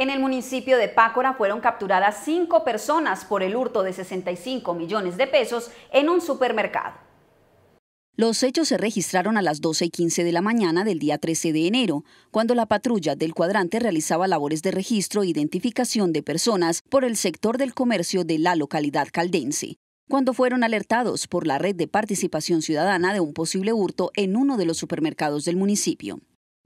En el municipio de Pácora fueron capturadas cinco personas por el hurto de 65 millones de pesos en un supermercado. Los hechos se registraron a las 12 y 15 de la mañana del día 13 de enero, cuando la patrulla del cuadrante realizaba labores de registro e identificación de personas por el sector del comercio de la localidad caldense, cuando fueron alertados por la red de participación ciudadana de un posible hurto en uno de los supermercados del municipio.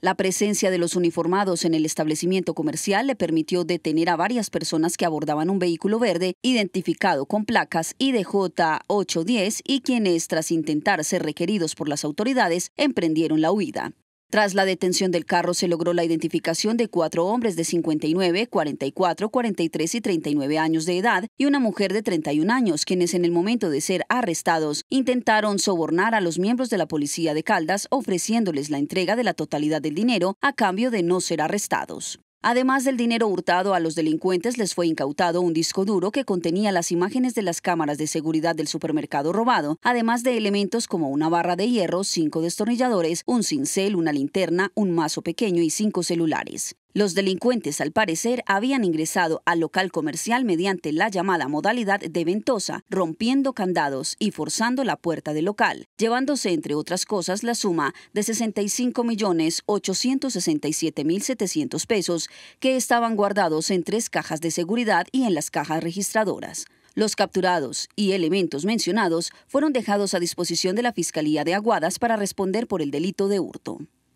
La presencia de los uniformados en el establecimiento comercial le permitió detener a varias personas que abordaban un vehículo verde identificado con placas IDJ810 y quienes, tras intentar ser requeridos por las autoridades, emprendieron la huida. Tras la detención del carro se logró la identificación de cuatro hombres de 59, 44, 43 y 39 años de edad y una mujer de 31 años, quienes en el momento de ser arrestados intentaron sobornar a los miembros de la policía de Caldas ofreciéndoles la entrega de la totalidad del dinero a cambio de no ser arrestados. Además del dinero hurtado a los delincuentes, les fue incautado un disco duro que contenía las imágenes de las cámaras de seguridad del supermercado robado, además de elementos como una barra de hierro, cinco destornilladores, un cincel, una linterna, un mazo pequeño y cinco celulares. Los delincuentes, al parecer, habían ingresado al local comercial mediante la llamada modalidad de ventosa, rompiendo candados y forzando la puerta del local, llevándose, entre otras cosas, la suma de 65.867.700 pesos que estaban guardados en tres cajas de seguridad y en las cajas registradoras. Los capturados y elementos mencionados fueron dejados a disposición de la Fiscalía de Aguadas para responder por el delito de hurto.